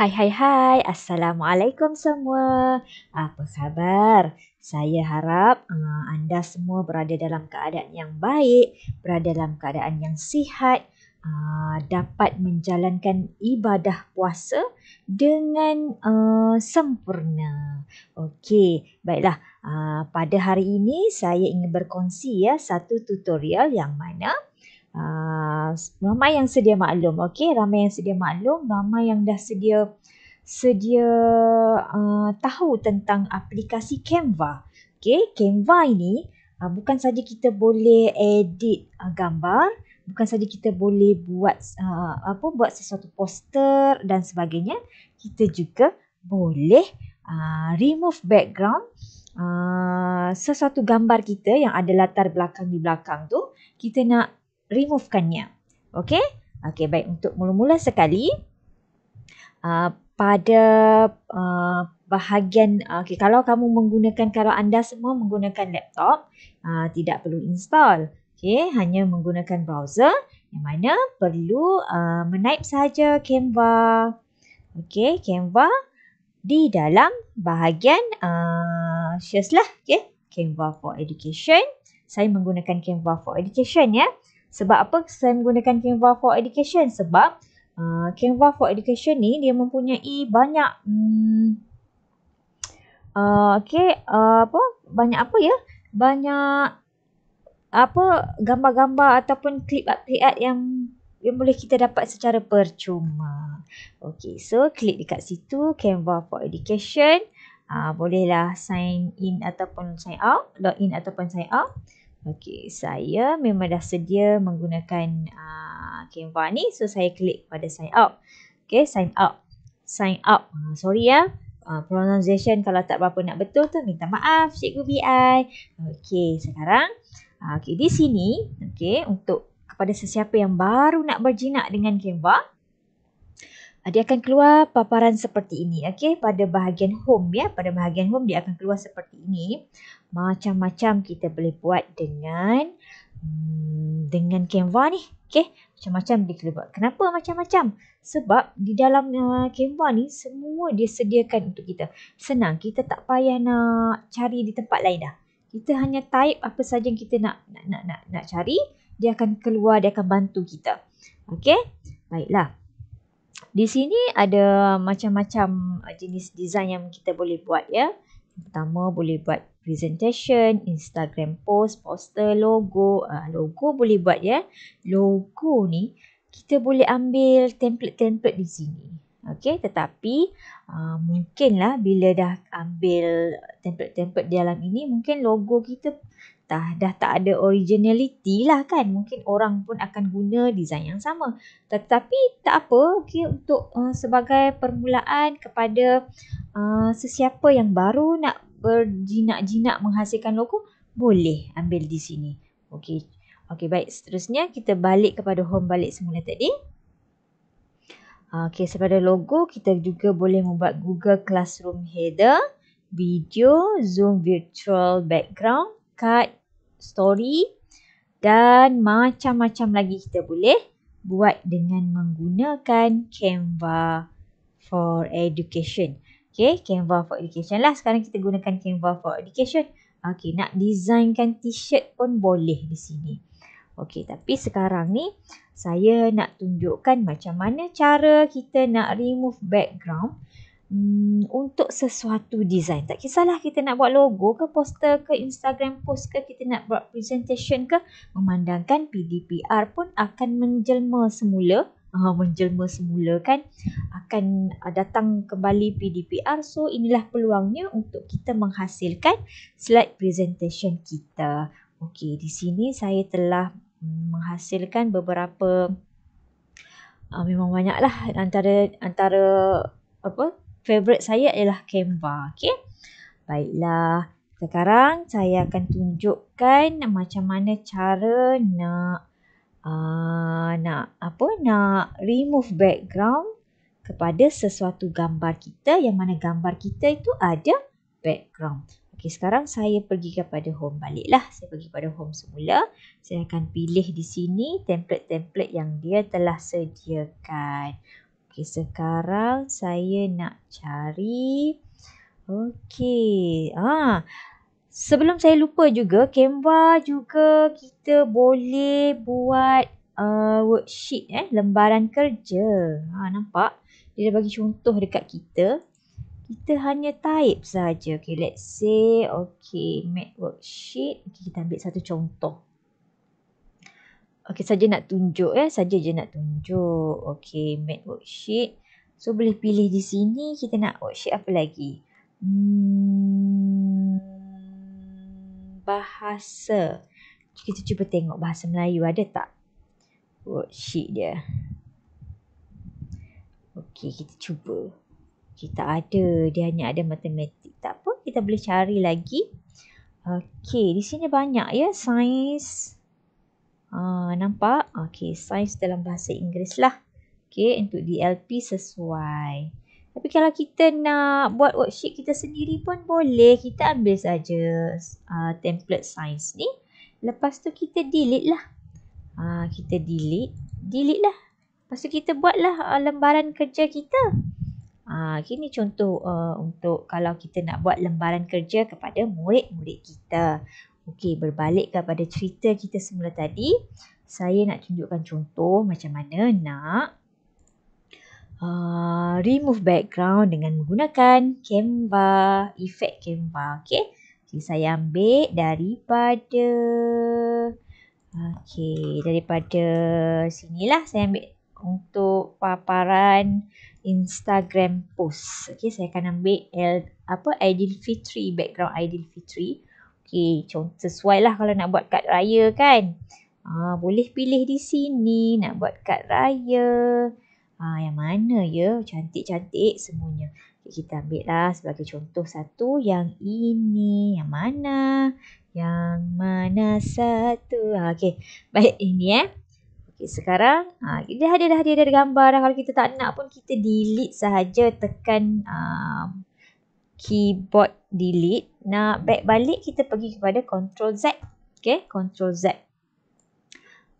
Hai hai hai, Assalamualaikum semua. Apa khabar? Saya harap uh, anda semua berada dalam keadaan yang baik, berada dalam keadaan yang sihat, uh, dapat menjalankan ibadah puasa dengan uh, sempurna. Okey, baiklah. Uh, pada hari ini saya ingin berkongsi ya satu tutorial yang mana uh, ramai yang sedia maklum okey ramai yang sedia maklum ramai yang dah sedia sedia uh, tahu tentang aplikasi Canva okay? Canva ini uh, bukan saja kita boleh edit uh, gambar bukan saja kita boleh buat uh, apa buat sesuatu poster dan sebagainya kita juga boleh uh, remove background uh, sesuatu gambar kita yang ada latar belakang di belakang tu kita nak removekannya. Okey? Okey, baik. Untuk mula-mula sekali, uh, pada uh, bahagian, uh, okay, kalau kamu menggunakan, kalau anda semua menggunakan laptop, uh, tidak perlu install. Okey, hanya menggunakan browser yang mana perlu uh, menaip saja Canva. Okey, Canva di dalam bahagian uh, Shares lah. Okey, Canva for Education. Saya menggunakan Canva for Education ya. Sebab apa saya menggunakan Canva for Education? Sebab uh, Canva for Education ni dia mempunyai banyak hmm, uh, okay, uh, apa? Banyak apa ya? Banyak apa gambar-gambar ataupun clip art yang yang boleh kita dapat secara percuma. Okay, so klik dekat situ Canva for Education. Uh, bolehlah sign in ataupun sign out, log in ataupun sign out. Okey, saya memang dah sedia menggunakan uh, Canva ni. So, saya klik pada sign up. Okey, sign up. Sign up. Uh, sorry ya. Uh, pronunciation kalau tak berapa nak betul tu minta maaf Cikgu BI. Okey, sekarang. Uh, Okey, di sini. Okey, untuk kepada sesiapa yang baru nak berjinak dengan Canva dia akan keluar paparan seperti ini okay? pada bahagian home ya pada bahagian home dia akan keluar seperti ini macam-macam kita boleh buat dengan hmm, dengan Canva ni okay? macam-macam dia boleh buat kenapa macam-macam sebab di dalam uh, Canva ni semua dia sediakan untuk kita senang kita tak payah nak cari di tempat lain dah kita hanya type apa saja yang kita nak nak nak nak, nak cari dia akan keluar dia akan bantu kita okay? baiklah di sini ada macam-macam uh, jenis design yang kita boleh buat ya. Yang pertama boleh buat presentation, Instagram post, poster, logo. Uh, logo boleh buat ya. Logo ni kita boleh ambil template-template di sini. Okey, tetapi uh, mungkinlah bila dah ambil template-template di dalam ini, mungkin logo kita dah dah tak ada originality lah kan. Mungkin orang pun akan guna design yang sama. Tetapi tak apa, okey untuk uh, sebagai permulaan kepada uh, sesiapa yang baru nak berjinak-jinak menghasilkan logo, boleh ambil di sini. Okey. Okey, baik. Seterusnya kita balik kepada home balik semula tadi. Okey, sebagai logo kita juga boleh membuat Google Classroom header, video, Zoom virtual background, card story dan macam-macam lagi kita boleh buat dengan menggunakan Canva for Education. Okay, Canva for Education lah. Sekarang kita gunakan Canva for Education. Okay, nak designkan t-shirt pun boleh di sini. Okay, tapi sekarang ni saya nak tunjukkan macam mana cara kita nak remove background. Hmm, untuk sesuatu design. Tak kisahlah kita nak buat logo ke poster ke Instagram post ke kita nak buat presentation ke. Memandangkan PDPR pun akan menjelma semula. Uh, menjelma semula kan. Akan uh, datang kembali PDPR. So inilah peluangnya untuk kita menghasilkan slide presentation kita. Okey di sini saya telah hmm, menghasilkan beberapa uh, memang banyaklah antara antara apa favorite saya ialah Canva. Okay. Baiklah. Sekarang saya akan tunjukkan macam mana cara nak uh, nak apa nak remove background kepada sesuatu gambar kita yang mana gambar kita itu ada background. Okey, sekarang saya pergi kepada home baliklah. Saya pergi kepada home semula. Saya akan pilih di sini template-template yang dia telah sediakan. Okey, sekarang saya nak cari. Okey. Ah. Sebelum saya lupa juga, Canva juga kita boleh buat uh, worksheet eh, lembaran kerja. Ha, nampak? Dia dah bagi contoh dekat kita. Kita hanya type saja. Okay, let's say, okay, make worksheet. Okay, kita ambil satu contoh. Okay, saja nak tunjuk ya. Saja je nak tunjuk. Okay, make worksheet. So, boleh pilih di sini. Kita nak worksheet apa lagi? Hmm, bahasa. Kita cuba tengok bahasa Melayu ada tak? Worksheet dia. Okay, kita cuba. Kita ada. Dia hanya ada matematik. Tak apa, kita boleh cari lagi. Okay, di sini banyak ya. Sains. Sains. Ah, nampak? Okey, sains dalam bahasa Inggeris lah. Okey, untuk DLP sesuai. Tapi kalau kita nak buat worksheet kita sendiri pun boleh. Kita ambil saja uh, template sains ni. Lepas tu kita delete lah. Uh, kita delete. Delete lah. Lepas tu kita buatlah uh, lembaran kerja kita. Uh, kini contoh uh, untuk kalau kita nak buat lembaran kerja kepada murid-murid kita. Okey, berbalik kepada cerita kita semula tadi, saya nak tunjukkan contoh macam mana nak uh, remove background dengan menggunakan Canva, efek Canva. Okey, okay, saya ambil daripada Okey, daripada sinilah saya ambil untuk paparan Instagram post. Okey, saya akan ambil L, apa Aidilfitri background Aidilfitri. Fitri. Okey, contoh sesuai lah kalau nak buat kad raya kan. Ha, boleh pilih di sini nak buat kad raya. Ha, yang mana ya? Cantik-cantik semuanya. Okay, kita ambil lah sebagai contoh satu. Yang ini, yang mana? Yang mana satu? Ha, Okey, baik ini eh. Okey, sekarang ha, dia ada dah dia ada gambar dah. Kalau kita tak nak pun kita delete sahaja tekan uh, keyboard delete. Nak hmm. back balik kita pergi kepada control Z. Okay, control Z.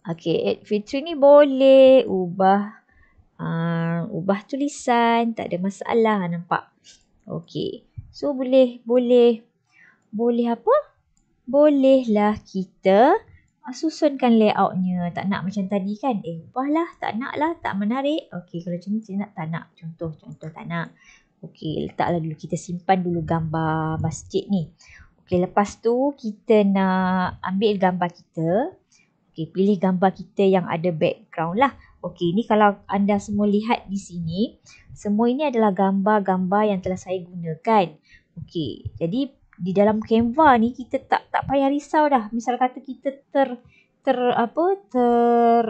Okay, fitri ni boleh ubah uh, ubah tulisan. Tak ada masalah nampak. Okay, so boleh, boleh, boleh apa? Bolehlah kita uh, susunkan layoutnya. Tak nak macam tadi kan? Eh, ubahlah. Tak nak lah. Tak menarik. Okay, kalau macam ni, tak nak. Tak nak. Contoh, contoh tak nak. Okey, letaklah dulu kita simpan dulu gambar masjid ni. Okey, lepas tu kita nak ambil gambar kita. Okey, pilih gambar kita yang ada background lah. Okey, ni kalau anda semua lihat di sini, semua ini adalah gambar-gambar yang telah saya gunakan. Okey, jadi di dalam Canva ni kita tak tak payah risau dah. Misal kata kita ter ter apa ter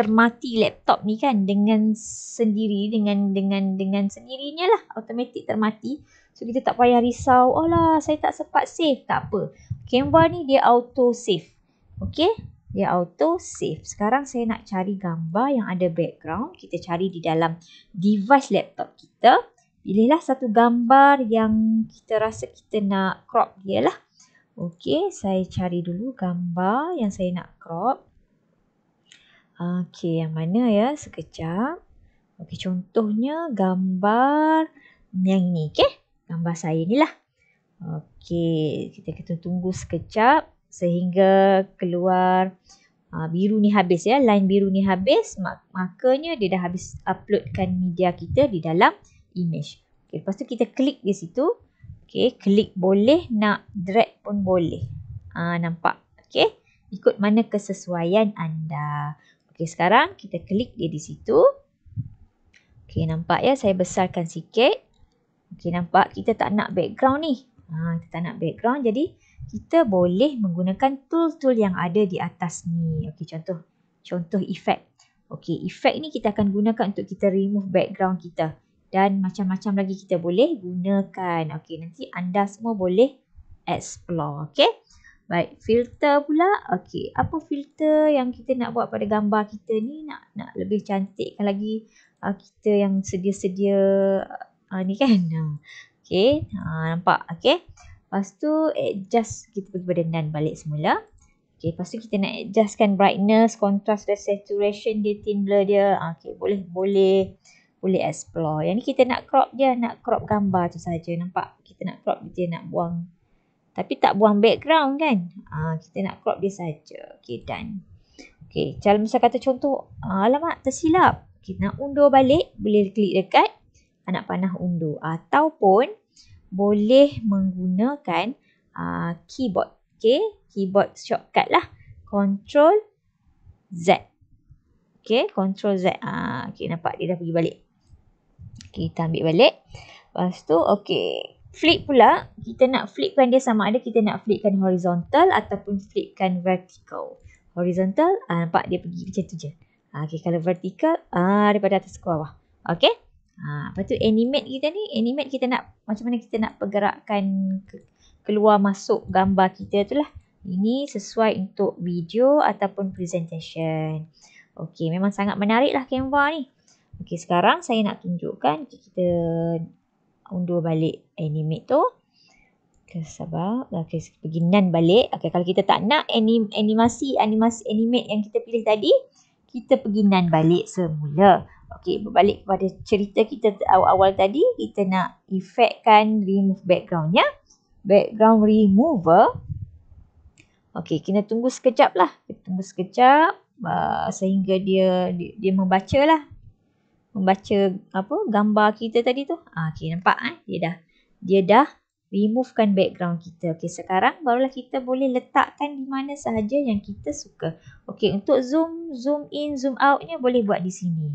termati laptop ni kan dengan sendiri dengan dengan dengan sendirinya lah automatic termati so kita tak payah risau alah saya tak sempat save tak apa Canva ni dia auto save okey dia auto save sekarang saya nak cari gambar yang ada background kita cari di dalam device laptop kita pilihlah satu gambar yang kita rasa kita nak crop dia lah Okey, saya cari dulu gambar yang saya nak crop. Okey, yang mana ya? Sekejap. Okey, contohnya gambar yang ini, okey? Gambar saya ni lah. Okey, kita kita tunggu sekejap sehingga keluar uh, biru ni habis ya. Line biru ni habis, mak makanya dia dah habis uploadkan media kita di dalam image. Okey, lepas tu kita klik di situ. Okey, klik boleh, nak drag pun boleh. Ah uh, nampak, okey? Ikut mana kesesuaian anda. Okey, sekarang kita klik dia di situ. Okey, nampak ya? Saya besarkan sikit. Okey, nampak? Kita tak nak background ni. Ha, kita tak nak background. Jadi, kita boleh menggunakan tool-tool yang ada di atas ni. Okey, contoh. Contoh efek. Okey, efek ni kita akan gunakan untuk kita remove background kita. Dan macam-macam lagi kita boleh gunakan. Okey, nanti anda semua boleh explore. Okey. Baik, filter pula. Okey, apa filter yang kita nak buat pada gambar kita ni nak nak lebih cantik cantikkan lagi uh, kita yang sedia-sedia uh, ni kan. Okey, uh, nampak? Okey. Lepas tu adjust kita pergi pada none balik semula. Okey, lepas tu kita nak adjustkan brightness, contrast dan saturation dia, thin blur dia. Ah, okey, boleh, boleh. Boleh explore. Yang ni kita nak crop dia, nak crop gambar tu saja. Nampak? Kita nak crop dia, nak buang tapi tak buang background kan. Ha, kita nak crop dia saja. Okay done. Okay. Kalau misal kata contoh. Ah, alamak tersilap. Kita nak undur balik. Boleh klik dekat. Anak panah undur. Ataupun. Boleh menggunakan. Uh, keyboard. Okay. Keyboard shortcut lah. Control Z. Okay. Control Z. Uh, okay. Nampak dia dah pergi balik. Okay. Kita ambil balik. Lepas tu. Okay flip pula, kita nak flipkan dia sama ada kita nak flipkan horizontal ataupun flipkan vertical. Horizontal, ah, nampak dia pergi macam tu je. Ah, okay, kalau vertical, ah, daripada atas ke bawah. Okay? Ha, ah, lepas tu animate kita ni, animate kita nak macam mana kita nak pergerakkan ke, keluar masuk gambar kita tu lah. Ini sesuai untuk video ataupun presentation. Okay, memang sangat menarik lah Canva ni. Okay, sekarang saya nak tunjukkan kita undur balik animate tu. Okay, sabar. Okay, pergi nan balik. Okay, kalau kita tak nak anim animasi, animasi animate yang kita pilih tadi, kita pergi nan balik semula. Okay, berbalik pada cerita kita awal-awal tadi, kita nak effectkan remove background ya. Background remover. Okay, kita tunggu sekejap lah. Kita tunggu sekejap uh, sehingga dia, dia, dia membaca lah membaca apa gambar kita tadi tu. Ha, ah, okay, nampak kan? Dia dah dia dah removekan background kita. Okay, sekarang barulah kita boleh letakkan di mana sahaja yang kita suka. Okay, untuk zoom, zoom in, zoom outnya boleh buat di sini.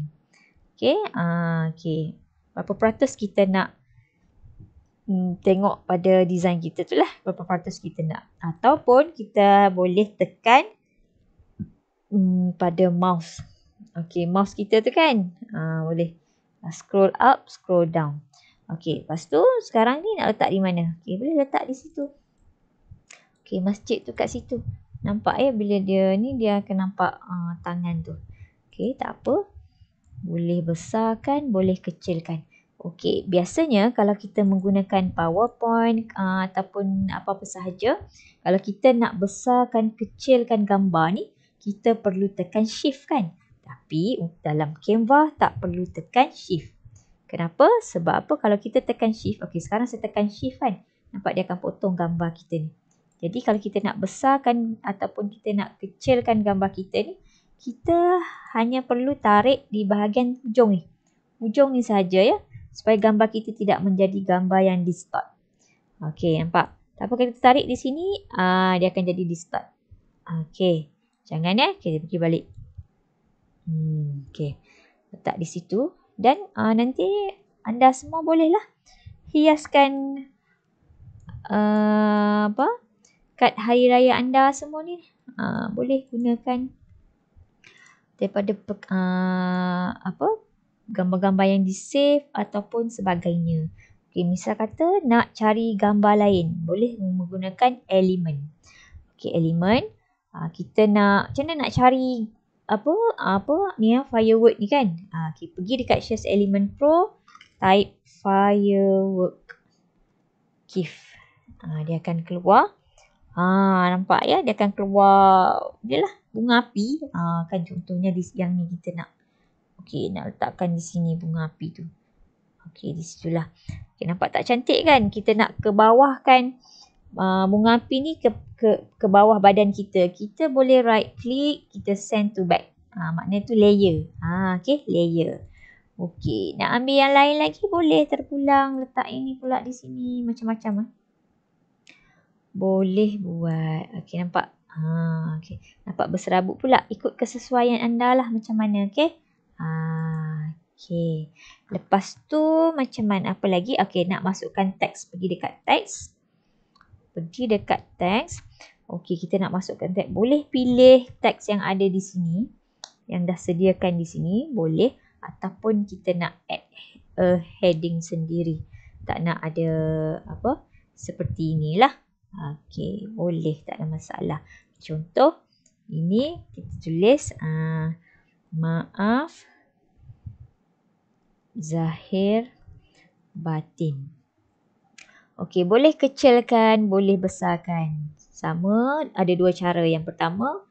Okay, ha, ah, okay. Berapa peratus kita nak hmm, tengok pada design kita tu lah. Berapa peratus kita nak. Ataupun kita boleh tekan hmm, pada mouse. Okay, mouse kita tu kan. Ha, boleh. Ah, scroll up, scroll down. Okay, lepas tu sekarang ni nak letak di mana? Okay, boleh letak di situ. Okay, masjid tu kat situ. Nampak ya, eh, bila dia ni dia akan nampak uh, tangan tu. Okay, tak apa. Boleh besarkan, boleh kecilkan. Okay, biasanya kalau kita menggunakan PowerPoint uh, ataupun apa-apa sahaja, kalau kita nak besarkan, kecilkan gambar ni, kita perlu tekan shift kan? Tapi dalam Canva tak perlu tekan shift. Kenapa? Sebab apa kalau kita tekan shift. Okey sekarang saya tekan shift kan. Nampak dia akan potong gambar kita ni. Jadi kalau kita nak besarkan ataupun kita nak kecilkan gambar kita ni. Kita hanya perlu tarik di bahagian hujung ni. Hujung ni saja ya. Supaya gambar kita tidak menjadi gambar yang distort. Okey nampak. Tapi kalau kita tarik di sini, uh, dia akan jadi distort. Okey. Jangan ya. Kita pergi balik. Hmm, okay. Letak di situ. Dan uh, nanti anda semua bolehlah hiaskan uh, apa kad hari raya anda semua ni. Uh, boleh gunakan daripada uh, apa gambar-gambar yang di save ataupun sebagainya. Okay, misal kata nak cari gambar lain, boleh menggunakan elemen. Okay, elemen. Uh, kita nak, macam mana nak cari apa apa ni ya firework ni kan. Ah okay, pergi dekat Shares Element Pro type firework gif. Ah dia akan keluar. Ah nampak ya dia akan keluar dia lah bunga api. Ah kan contohnya di yang ni kita nak. Okey nak letakkan di sini bunga api tu. Okey di situlah. Okey nampak tak cantik kan? Kita nak ke bawah kan bunga uh, api ni ke, ke ke bawah badan kita. Kita boleh right click, kita send to back. Ha, maknanya tu layer. Ha, ah, okay, layer. Okay, nak ambil yang lain lagi boleh terpulang. Letak ini pula di sini. Macam-macam lah. Boleh buat. Okay, nampak? Ha, ah, okay. Nampak berserabut pula. Ikut kesesuaian anda lah macam mana. Okay. Ha, okay. Lepas tu macam mana? Apa lagi? Okay, nak masukkan teks. Pergi dekat teks pergi dekat teks. Okey, kita nak masukkan teks. Boleh pilih teks yang ada di sini. Yang dah sediakan di sini. Boleh. Ataupun kita nak add a heading sendiri. Tak nak ada apa seperti inilah. Okey, boleh. Tak ada masalah. Contoh, ini kita tulis uh, maaf zahir batin. Okey, boleh kecilkan, boleh besarkan. Sama, ada dua cara. Yang pertama,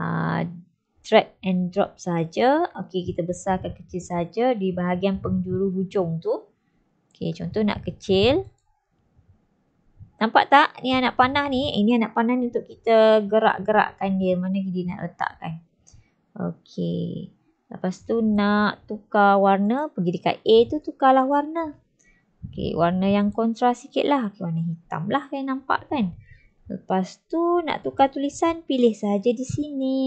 uh, drag and drop saja. Okey, kita besarkan kecil saja di bahagian penjuru hujung tu. Okey, contoh nak kecil. Nampak tak? Ni anak panah ni. Ini anak panah ni untuk kita gerak-gerakkan dia. Mana dia nak letakkan. Okey. Lepas tu nak tukar warna. Pergi dekat A tu tukarlah warna. Okay, warna yang kontras sikit lah. Okay, warna hitam lah yang nampak kan. Lepas tu nak tukar tulisan, pilih saja di sini.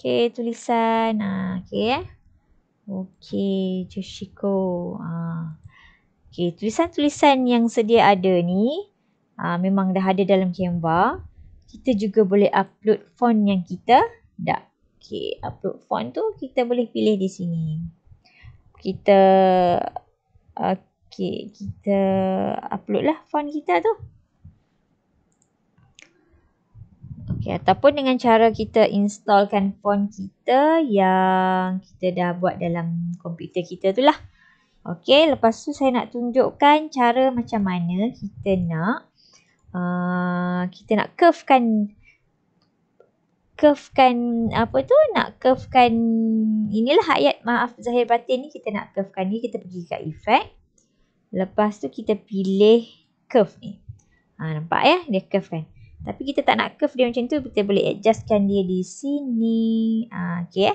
Okay, tulisan. Ah, ha, okay, eh. Okay, Joshiko. Ah. Ha. Okay, tulisan-tulisan yang sedia ada ni ah, memang dah ada dalam Canva. Kita juga boleh upload font yang kita dah. Okay, upload font tu kita boleh pilih di sini. Kita uh, Okay, kita upload lah font kita tu. Okay, ataupun dengan cara kita installkan font kita yang kita dah buat dalam komputer kita tu lah. Okay, lepas tu saya nak tunjukkan cara macam mana kita nak uh, kita nak curvekan curvekan apa tu nak curvekan inilah ayat maaf zahir batin ni kita nak curvekan ni kita pergi kat effect Lepas tu kita pilih curve ni. Ha, nampak ya? Dia curve kan. Tapi kita tak nak curve dia macam tu. Kita boleh adjustkan dia di sini. Ha, okay ya?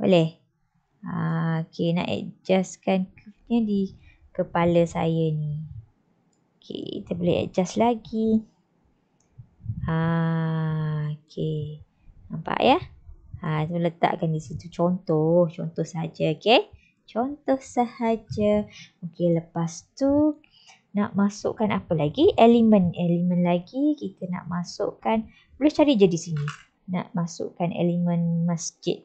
Boleh? Ha, okay. Nak adjustkan curve ni di kepala saya ni. Okay. Kita boleh adjust lagi. Ha, okay. Nampak ya? Ha, kita letakkan di situ. Contoh. Contoh saja. Okay contoh sahaja. Okey, lepas tu nak masukkan apa lagi? Elemen. Elemen lagi kita nak masukkan. Boleh cari je di sini. Nak masukkan elemen masjid.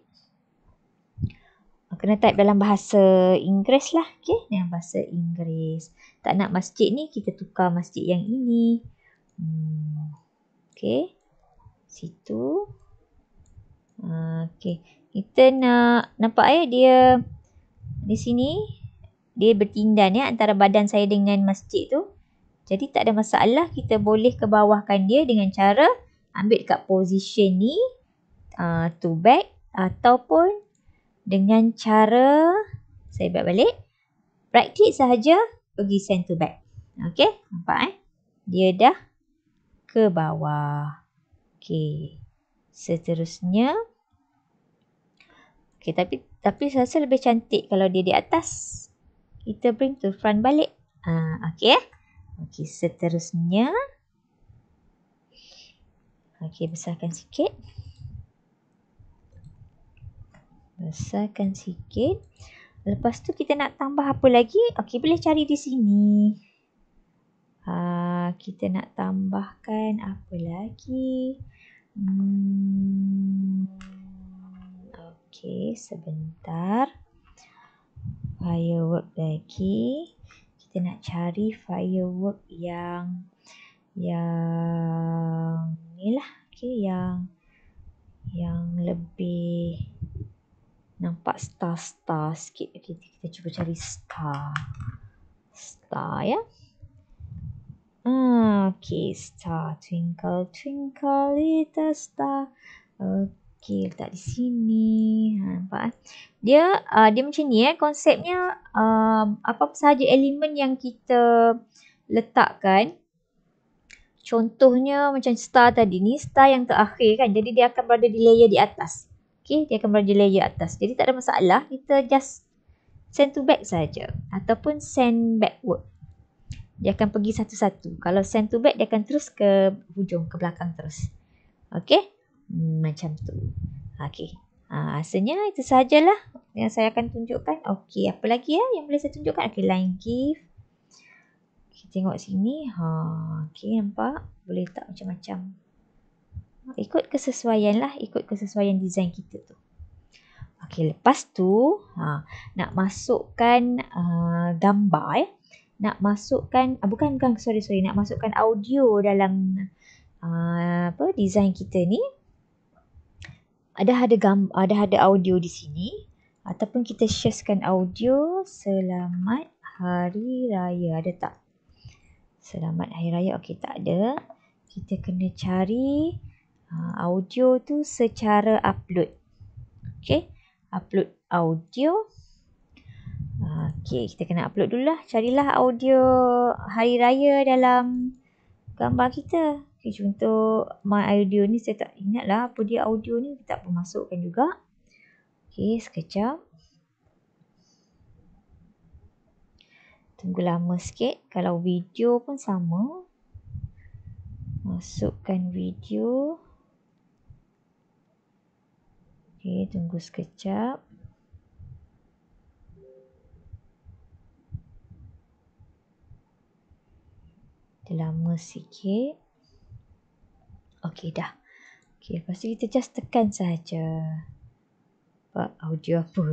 Kena type dalam bahasa Inggeris lah. Okey, dalam bahasa Inggeris. Tak nak masjid ni, kita tukar masjid yang ini. Hmm. Okey. Situ. Ah, okey. Kita nak, nampak eh dia di sini dia bertindan ya antara badan saya dengan masjid tu. Jadi tak ada masalah kita boleh kebawahkan dia dengan cara ambil kat position ni uh, to back ataupun dengan cara saya buat balik. Right click sahaja pergi send to back. Okay nampak eh. Dia dah ke bawah. Okay seterusnya. Okay tapi tapi saya rasa lebih cantik kalau dia di atas. Kita bring to front balik. Ah, uh, okey eh. Okey, seterusnya. Okey, besarkan sikit. Besarkan sikit. Lepas tu kita nak tambah apa lagi? Okey, boleh cari di sini. Uh, kita nak tambahkan apa lagi? Hmm. Okey, sebentar. Firework lagi. Kita nak cari firework yang yang ni lah. Okey, yang yang lebih nampak star-star sikit. Okey, kita cuba cari star. Star ya. Ah, okey, star twinkle twinkle little star. Okay, letak di sini. Ha, nampak eh? Dia uh, dia macam ni eh. Konsepnya uh, ah, apa sahaja elemen yang kita letakkan. Contohnya macam star tadi ni. Star yang terakhir kan. Jadi dia akan berada di layer di atas. Okay, dia akan berada di layer atas. Jadi tak ada masalah. Kita just send to back saja Ataupun send backward. Dia akan pergi satu-satu. Kalau send to back, dia akan terus ke hujung, ke belakang terus. Okay macam tu. Okey. Uh, rasanya itu sajalah yang saya akan tunjukkan. Okey, apa lagi ya yang boleh saya tunjukkan? Okey, line gift. Okay, tengok sini. Ha, okey nampak? Boleh tak macam-macam. Ikut kesesuaian lah, ikut kesesuaian design kita tu. Okey, lepas tu ha, nak masukkan uh, gambar ya. Nak masukkan, uh, bukan bukan sorry sorry, nak masukkan audio dalam uh, apa design kita ni ada ada gambar, ada ada audio di sini ataupun kita sharekan audio selamat hari raya ada tak selamat hari raya okey tak ada kita kena cari uh, audio tu secara upload okey upload audio okey kita kena upload dululah carilah audio hari raya dalam gambar kita. Okay, contoh my audio ni saya tak ingat lah apa dia audio ni. Kita tak masukkan juga. Okay, sekejap. Tunggu lama sikit. Kalau video pun sama. Masukkan video. Okay, tunggu sekejap. lama sikit. Okey dah. Okey, pasti kita just tekan saja. Pak audio apa?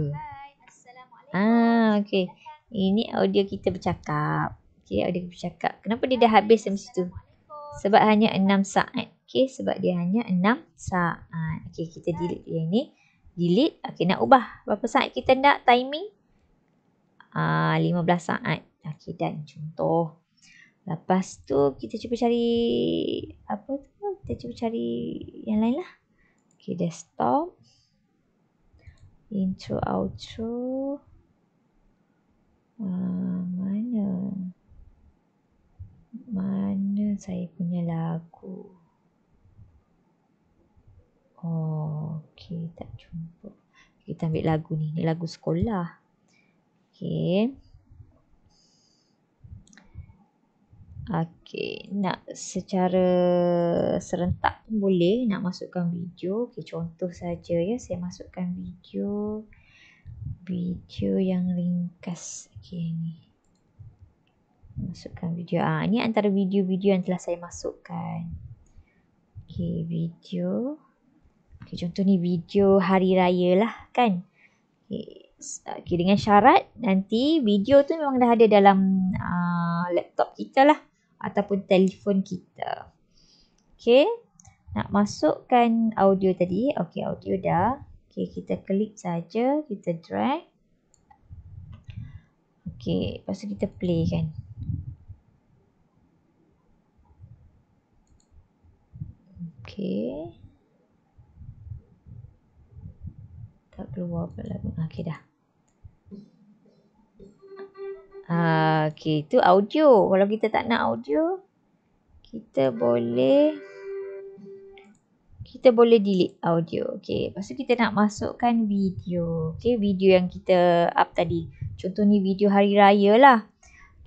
Ah, okey. Ini audio kita bercakap. Okey, audio kita bercakap. Kenapa dia dah habis sampai situ? Sebab hanya 6 saat. Okey, sebab dia hanya 6 saat. Okey, kita delete yang ini. Delete. Okey, nak ubah. Berapa saat kita nak timing? Ah, 15 saat. Okey, dan contoh. Lepas tu kita cuba cari apa tu? Kita cuba cari yang lain lah. Okay, desktop. Intro, outro. Uh, mana? Mana saya punya lagu? Oh, okay. Tak jumpa. Kita ambil lagu ni. Ni lagu sekolah. Okay. Okey, nak secara serentak pun boleh nak masukkan video. Okey, contoh saja ya, saya masukkan video video yang ringkas. Okey, ni. Masukkan video. Ah, ini antara video-video yang telah saya masukkan. Okey, video. Okey, contoh ni video hari raya lah kan. Okey, okay, dengan syarat nanti video tu memang dah ada dalam uh, laptop kita lah ataupun telefon kita. Okay. Nak masukkan audio tadi. Okay, audio dah. Okay, kita klik saja, Kita drag. Okay, lepas tu kita play kan. Okay. Tak keluar pula. Okay dah. Ah, okay, itu audio. Kalau kita tak nak audio, kita boleh kita boleh delete audio. Okay, lepas tu kita nak masukkan video. Okay, video yang kita up tadi. Contoh ni video hari raya lah.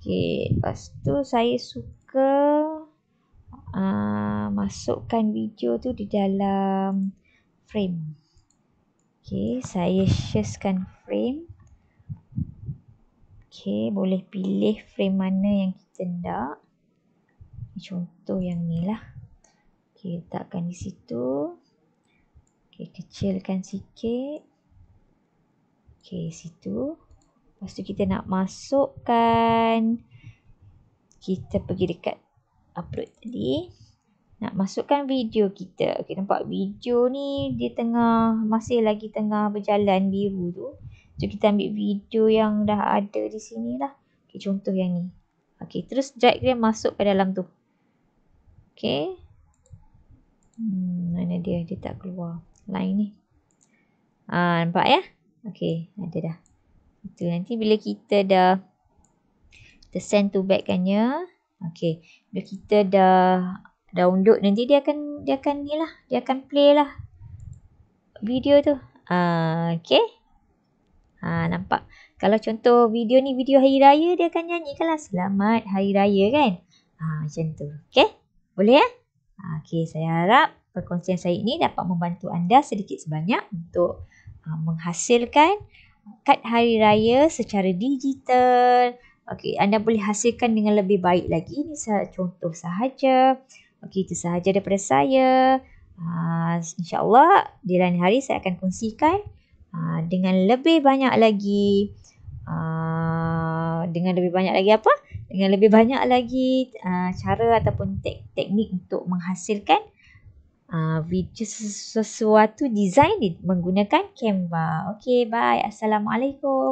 Okay, lepas tu saya suka uh, masukkan video tu di dalam frame. Okay, saya sharekan frame. Okey, boleh pilih frame mana yang kita nak. Contoh yang ni lah. Okey, letakkan di situ. Okey, kecilkan sikit. Okey, situ. Lepas tu kita nak masukkan. Kita pergi dekat upload tadi. Nak masukkan video kita. Okey, nampak video ni dia tengah, masih lagi tengah berjalan biru tu. Jom kita ambil video yang dah ada di sini lah. Okay, contoh yang ni. Okay, terus drag dia masuk ke dalam tu. Okay. Hmm, mana dia? Dia tak keluar. Lain ni. Ah, nampak ya? Okay, ada dah. Itu nanti bila kita dah kita send to back kan ya. Okay, bila kita dah dah download nanti dia akan dia akan ni lah. Dia akan play lah video tu. Ah, ha, okay. Kalau contoh video ni video hari raya dia akan nyanyi nyanyikanlah selamat hari raya kan. Ha macam tu. Okey. Boleh ya? Ha, Okey saya harap perkongsian saya ini dapat membantu anda sedikit sebanyak untuk ha, menghasilkan kad hari raya secara digital. Okey anda boleh hasilkan dengan lebih baik lagi ni contoh sahaja. Okey itu sahaja daripada saya. Ha, InsyaAllah di lain hari saya akan kongsikan ha, dengan lebih banyak lagi. Ah, dengan lebih banyak lagi apa? Dengan lebih banyak lagi uh, cara ataupun tek- teknik untuk menghasilkan uh, video sesuatu design menggunakan Canva. Okay, bye. Assalamualaikum.